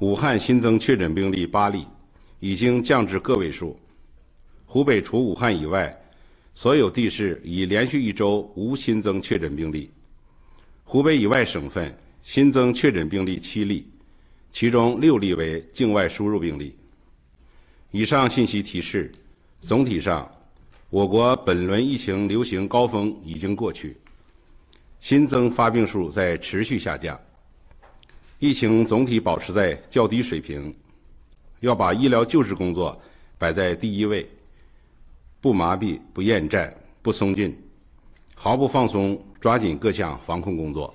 武汉新增确诊病例八例，已经降至个位数。湖北除武汉以外，所有地市已连续一周无新增确诊病例。湖北以外省份新增确诊病例七例，其中六例为境外输入病例。以上信息提示，总体上，我国本轮疫情流行高峰已经过去，新增发病数在持续下降。疫情总体保持在较低水平，要把医疗救治工作摆在第一位，不麻痹、不厌战、不松劲，毫不放松抓紧各项防控工作。